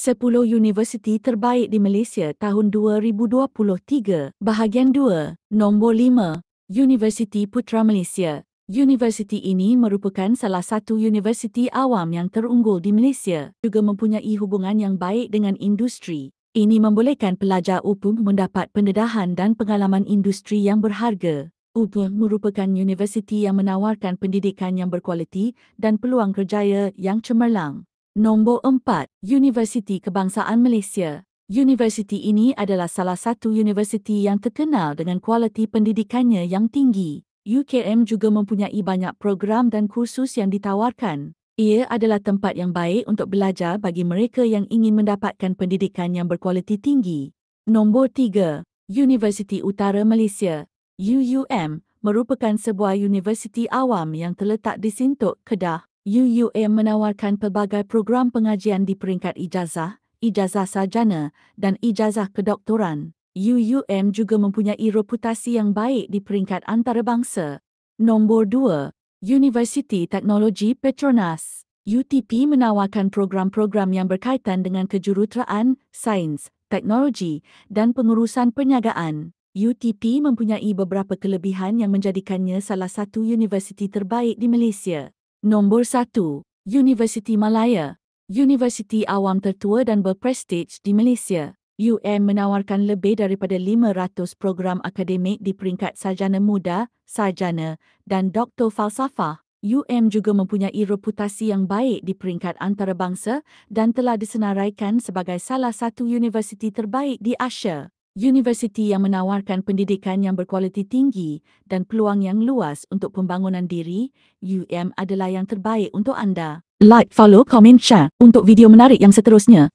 10 universiti terbaik di Malaysia tahun 2023. Bahagian 2, nombor 5, Universiti Putra Malaysia. Universiti ini merupakan salah satu universiti awam yang terunggul di Malaysia, juga mempunyai hubungan yang baik dengan industri. Ini membolehkan pelajar UPUM mendapat pendedahan dan pengalaman industri yang berharga. UPUM merupakan universiti yang menawarkan pendidikan yang berkualiti dan peluang kerjaya yang cemerlang. Nombor 4, Universiti Kebangsaan Malaysia. Universiti ini adalah salah satu universiti yang terkenal dengan kualiti pendidikannya yang tinggi. UKM juga mempunyai banyak program dan kursus yang ditawarkan. Ia adalah tempat yang baik untuk belajar bagi mereka yang ingin mendapatkan pendidikan yang berkualiti tinggi. Nombor 3, Universiti Utara Malaysia, UUM, merupakan sebuah universiti awam yang terletak di Sintok, Kedah. UUM menawarkan pelbagai program pengajian di peringkat ijazah, ijazah sarjana dan ijazah kedoktoran. UUM juga mempunyai reputasi yang baik di peringkat antarabangsa. Nombor 2, University Technology Petronas. UTP menawarkan program-program yang berkaitan dengan kejuruteraan, sains, teknologi dan pengurusan perniagaan. UTP mempunyai beberapa kelebihan yang menjadikannya salah satu universiti terbaik di Malaysia. Nombor 1. Universiti Malaya. Universiti awam tertua dan berprestij di Malaysia. UM menawarkan lebih daripada 500 program akademik di peringkat sarjana muda, sarjana dan doktor falsafah. UM juga mempunyai reputasi yang baik di peringkat antarabangsa dan telah disenaraikan sebagai salah satu universiti terbaik di Asia. Universiti yang menawarkan pendidikan yang berkualiti tinggi dan peluang yang luas untuk pembangunan diri, UM adalah yang terbaik untuk anda. Like, follow, komen, share untuk video menarik yang seterusnya.